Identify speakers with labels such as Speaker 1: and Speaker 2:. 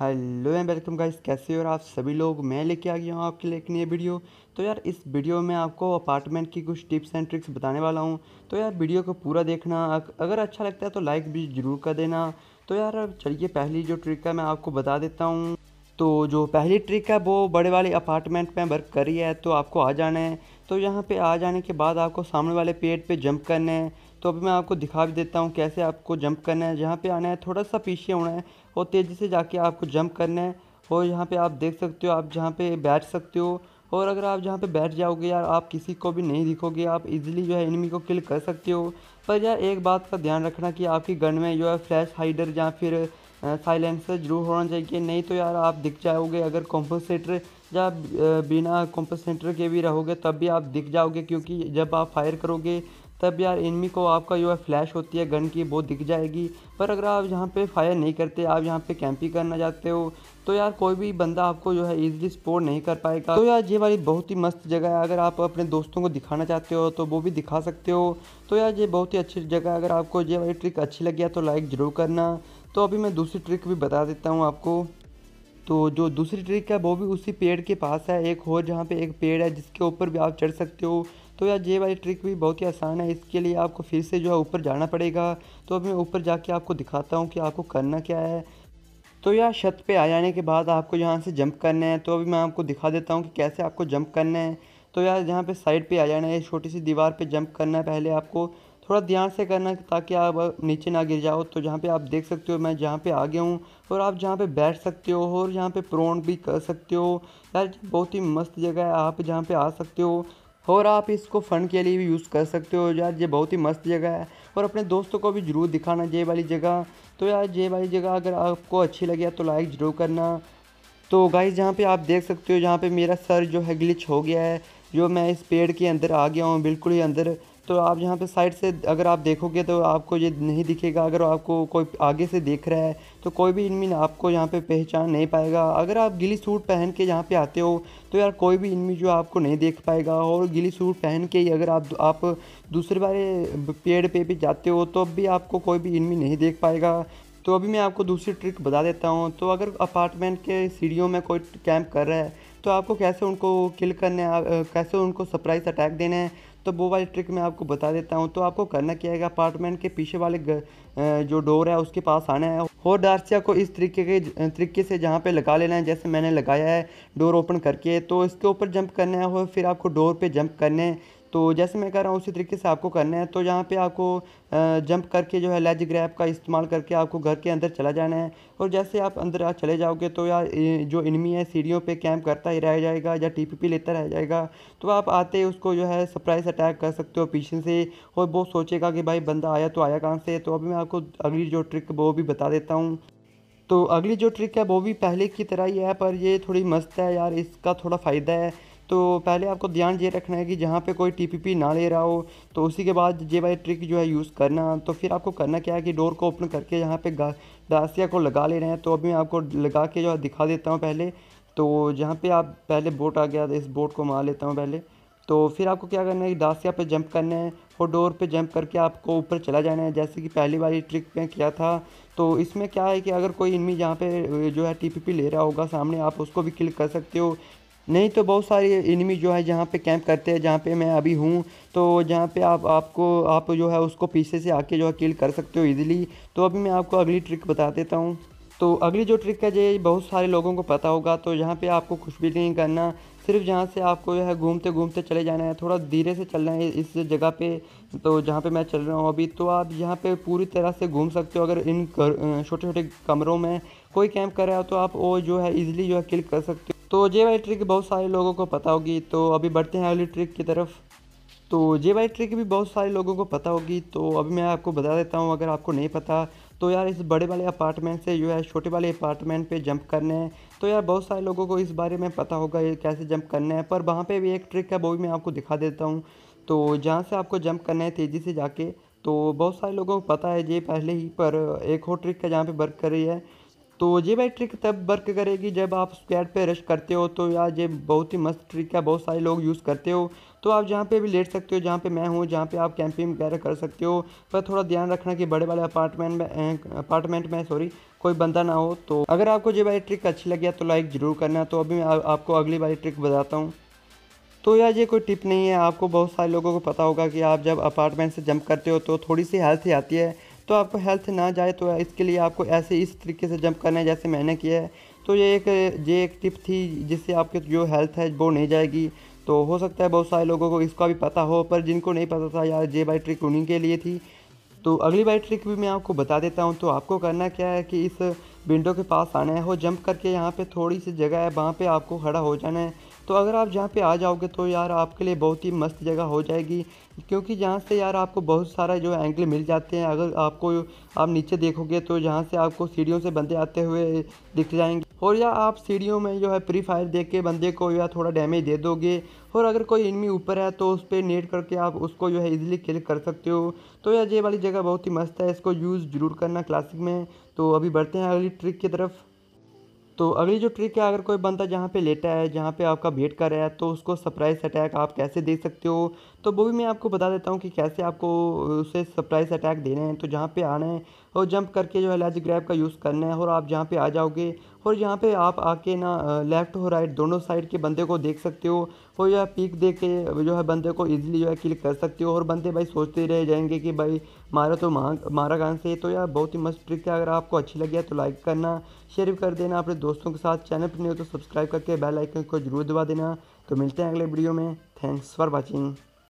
Speaker 1: hello and welcome guys कैसे हो आप सभी लोग मैं लेके आ गया हूँ आपके लिए एक नई वीडियो तो यार इस वीडियो में आपको अपार्टमेंट की कुछ टिप्स एंड ट्रिक्स बताने वाला हूँ तो यार वीडियो को पूरा देखना अगर अच्छा लगता है तो लाइक भी ज़रूर कर देना तो यार चलिए पहली जो ट्रिक है मैं आपको बता देता हूँ तो जो पहली ट्रिक है वो बड़े वाले अपार्टमेंट में वर्क करी है तो आपको आ जाना है तो यहाँ पर आ जाने के बाद आपको सामने वाले पेड़ पे जंप करना है तो अभी मैं आपको दिखा भी देता हूँ कैसे आपको जंप करना है जहाँ पे आना है थोड़ा सा पीछे होना है और तेज़ी से जाके आपको जंप करना है और यहाँ पे आप देख सकते हो आप जहाँ पे बैठ सकते हो और अगर आप जहाँ पे बैठ जाओगे यार आप किसी को भी नहीं दिखोगे आप इजीली जो है इनमी को किल कर सकते हो पर यार एक बात का ध्यान रखना कि आपकी गन में जो है फ्लैश हाइडर या फिर साइलेंसर जरूर होना चाहिए नहीं तो यार आप दिख जाओगे अगर कॉम्पनसेटर या बिना कॉम्पनसेटर के भी रहोगे तब भी आप दिख जाओगे क्योंकि जब आप फायर करोगे तब यार एनमी को आपका जो है फ्लैश होती है गन की वो दिख जाएगी पर अगर आप यहाँ पे फायर नहीं करते आप यहाँ पे कैंपिंग करना चाहते हो तो यार कोई भी बंदा आपको जो है ईजिली स्पोर्ट नहीं कर पाएगा तो यार ये वाली बहुत ही मस्त जगह है अगर आप अपने दोस्तों को दिखाना चाहते हो तो वो भी दिखा सकते हो तो यार ये बहुत ही अच्छी जगह है अगर आपको ये वाली ट्रिक अच्छी लगी तो लाइक ज़रूर करना तो अभी मैं दूसरी ट्रिक भी बता देता हूँ आपको तो जो दूसरी ट्रिक है वो भी उसी पेड़ के पास है एक और जहाँ पे एक पेड़ है जिसके ऊपर भी आप चढ़ सकते हो तो यार ये वाली ट्रिक भी बहुत ही आसान है इसके लिए आपको फिर से जो है ऊपर जाना पड़ेगा तो अब मैं ऊपर जाके आपको दिखाता हूँ कि आपको करना क्या है तो यार छत पे आ जाने के बाद आपको यहाँ से जंप करना है तो अभी मैं आपको दिखा देता हूँ कि कैसे आपको जंप करना है तो यार यहाँ पे साइड पे आ जाना है छोटी सी दीवार पे जंप करना है पहले आपको थोड़ा ध्यान से करना ताकि आप नीचे ना गिर जाओ तो जहाँ पे आप देख सकते हो मैं जहाँ पे आ गया हूँ और आप जहाँ पे बैठ सकते हो और यहाँ पे प्रोन भी कर सकते हो यार बहुत ही मस्त जगह है आप जहाँ पे आ सकते हो और आप इसको फ़न के लिए भी यूज़ कर सकते हो यार ये बहुत ही मस्त जगह है और अपने दोस्तों को भी ज़रूर दिखाना ये वाली जगह तो यार ये वाली जगह अगर आपको अच्छी लगे तो लाइक ज़रूर करना तो गाइज जहाँ पे आप देख सकते हो जहाँ पे मेरा सर जो है ग्लिच हो गया है जो मैं इस पेड़ के अंदर आ गया हूँ बिल्कुल ही अंदर तो आप यहाँ पे साइड से अगर आप देखोगे तो आपको ये नहीं दिखेगा अगर आपको कोई आगे से देख रहा है तो कोई भी इनमिन आपको यहाँ पे पहचान नहीं पाएगा अगर आप गिली सूट पहन के यहाँ पे आते हो तो यार कोई भी इनमिन जो आपको नहीं देख पाएगा और गिली सूट पहन के ही अगर आप आप दूसरे बारे पेड़ पे भी जाते हो तो भी आपको कोई भी इनमिन नहीं देख पाएगा तो अभी मैं आपको दूसरी ट्रिक बता देता हूँ तो अगर अपार्टमेंट के सीढ़ियों में कोई कैंप कर रहा है तो आपको कैसे उनको किल करना है कैसे उनको सरप्राइज़ अटैक देना है तो वो वाली ट्रिक मैं आपको बता देता हूँ तो आपको करना क्या है अपार्टमेंट के पीछे वाले जो डोर है उसके पास आना है और डार्सिया को इस तरीके के तरीके से जहाँ पे लगा लेना है जैसे मैंने लगाया है डोर ओपन करके तो इसके ऊपर जंप करना है और फिर आपको डोर पे जंप करने है तो जैसे मैं कह रहा हूँ उसी तरीके से आपको करना है तो यहाँ पे आपको जंप करके जो है लेज ग्रैप का इस्तेमाल करके आपको घर के अंदर चला जाना है और जैसे आप अंदर चले जाओगे तो यार जो इनमी है सीढ़ियों पे कैंप करता ही रह जाएगा या टीपीपी लेता रह जाएगा तो आप आते ही उसको जो है सरप्राइज़ अटैक कर सकते हो पीछे से और वो सोचेगा कि भाई बंदा आया तो आया कहाँ से तो अभी मैं आपको अगली जो ट्रिक वो भी बता देता हूँ तो अगली जो ट्रिक है वो भी पहले की तरह ही है पर ये थोड़ी मस्त है यार इसका थोड़ा फ़ायदा है तो पहले आपको ध्यान ये रखना है कि जहाँ पे कोई पी ना ले रहा हो तो उसी के बाद ये वाली ट्रिक जो है यूज़ करना तो फिर आपको करना क्या है कि डोर को ओपन करके यहाँ पे डासिया को लगा ले रहे हैं तो अभी मैं आपको लगा के जो है दिखा देता हूँ पहले तो जहाँ पे आप पहले बोट आ गया इस बोट को मार लेता हूँ पहले तो फिर आपको क्या करना है कि डासिया पर जंप करना है और डोर पे जंप करके आपको ऊपर चला जाना है जैसे कि पहली बार ट्रिक में किया था तो इसमें क्या है कि अगर कोई इनमी जहाँ पे जो है टीपीपी ले रहा होगा सामने आप उसको भी क्लिक कर सकते हो नहीं तो बहुत सारे इनमी जो है जहाँ पे कैंप करते हैं जहाँ पे मैं अभी हूँ तो जहाँ पे आप आपको आप जो है उसको पीछे से आके जो है किल कर सकते हो इजीली तो अभी मैं आपको अगली ट्रिक बता देता हूँ तो अगली जो ट्रिक है ये बहुत सारे लोगों को पता होगा तो यहाँ पे आपको कुछ भी नहीं करना सिर्फ जहाँ से आपको जो है घूमते घूमते चले जाना है थोड़ा धीरे से चलना है इस जगह पे तो जहाँ पे मैं चल रहा हूँ अभी तो आप यहाँ पे पूरी तरह से घूम सकते हो अगर इन छोटे छोटे कमरों में कोई कैंप कर रहा हो तो आप वो जो है ईजिली जो है क्लिक कर सकते हो तो जे वाई ट्रिक बहुत सारे लोगों को पता होगी तो अभी बढ़ते हैं अगली ट्रिक की तरफ तो जे वाई ट्रिक भी बहुत सारे लोगों को पता होगी तो अभी मैं आपको बता देता हूँ अगर आपको नहीं पता तो यार इस बड़े वाले अपार्टमेंट से जो है छोटे वाले अपार्टमेंट पे जंप करने हैं तो यार बहुत सारे लोगों को इस बारे में पता होगा ये कैसे जंप करने है पर वहाँ पे भी एक ट्रिक है वो भी मैं आपको दिखा देता हूँ तो जहाँ से आपको जंप करना है तेज़ी से जाके तो बहुत सारे लोगों को पता है ये पहले ही पर एक और ट्रिक है जहाँ पर वर्क कर रही है तो ये भाई ट्रिक तब वर्क करेगी जब आप स्क्वाड पे रश करते हो तो यार ये बहुत ही मस्त ट्रिक है बहुत सारे लोग यूज़ करते हो तो आप जहाँ पे भी लेट सकते हो जहाँ पे मैं हूँ जहाँ पे आप कैंपिंग वगैरह कर सकते हो पर थोड़ा ध्यान रखना कि बड़े वाले अपार्टमेंट में अपार्टमेंट में सॉरी कोई बंदा ना हो तो अगर आपको ये वाली ट्रिक अच्छी लगी तो लाइक ज़रूर करना तो अभी मैं आ, आपको अगली बारी ट्रिक बताता हूँ तो यार ये कोई टिप नहीं है आपको बहुत सारे लोगों को पता होगा कि आप जब अपार्टमेंट से जंप करते हो तो थोड़ी सी हेल्थ ही आती है तो आपको हेल्थ ना जाए तो इसके लिए आपको ऐसे इस तरीके से जंप करना है जैसे मैंने किया है तो ये एक ये एक टिप थी जिससे आपके जो हेल्थ है वो नहीं जाएगी तो हो सकता है बहुत सारे लोगों को इसका भी पता हो पर जिनको नहीं पता था यार ये बाई ट्रिक उन्हीं के लिए थी तो अगली बाई ट्रिक भी मैं आपको बता देता हूँ तो आपको करना क्या है कि इस विंडो के पास आना है हो जंप करके यहाँ पे थोड़ी सी जगह है वहाँ पे आपको खड़ा हो जाना है तो अगर आप जहाँ पे आ जाओगे तो यार आपके लिए बहुत ही मस्त जगह हो जाएगी क्योंकि जहाँ से यार आपको बहुत सारा जो एंगल मिल जाते हैं अगर आपको आप नीचे देखोगे तो जहाँ से आपको सीढ़ियों से बंदे आते हुए दिख जाएंगे और या आप सीढ़ियों में जो है फ्री फायर दे के बंदे को या थोड़ा डैमेज दे दोगे और अगर कोई इनमी ऊपर है तो उस पर नेट करके आप उसको जो है इजीली किल कर सकते हो तो यार ये वाली जगह बहुत ही मस्त है इसको यूज़ ज़रूर करना क्लासिक में तो अभी बढ़ते हैं अगली ट्रिक की तरफ तो अगली जो ट्रिक है अगर कोई बंदा जहाँ पे लेटा है जहाँ पे आपका वेट कर रहा है तो उसको सरप्राइज़ अटैक आप कैसे दे सकते हो तो वो भी मैं आपको बता देता हूँ कि कैसे आपको उसे सरप्राइज़ अटैक देना है तो जहाँ पे आना है और जंप करके जो है लैज ग्रैब का यूज़ करना है और आप जहाँ पे आ जाओगे और यहाँ पे आप आके ना लेफ़्ट और राइट दोनों साइड के बंदे को देख सकते हो और जो है पीक दे के जो है बंदे को ईजिली जो है क्लिक कर सकते हो और बंदे भाई सोचते रह जाएंगे कि भाई मारा तो मारा कहाँ से तो यार बहुत ही मस्त ट्रिक है अगर आपको अच्छी लगी है तो लाइक करना शेयर भी कर देना अपने दोस्तों के साथ चैनल पर नहीं हो तो सब्सक्राइब करके बेल आइकन को जरूर दबा देना तो मिलते हैं अगले वीडियो में थैंक्स फॉर वॉचिंग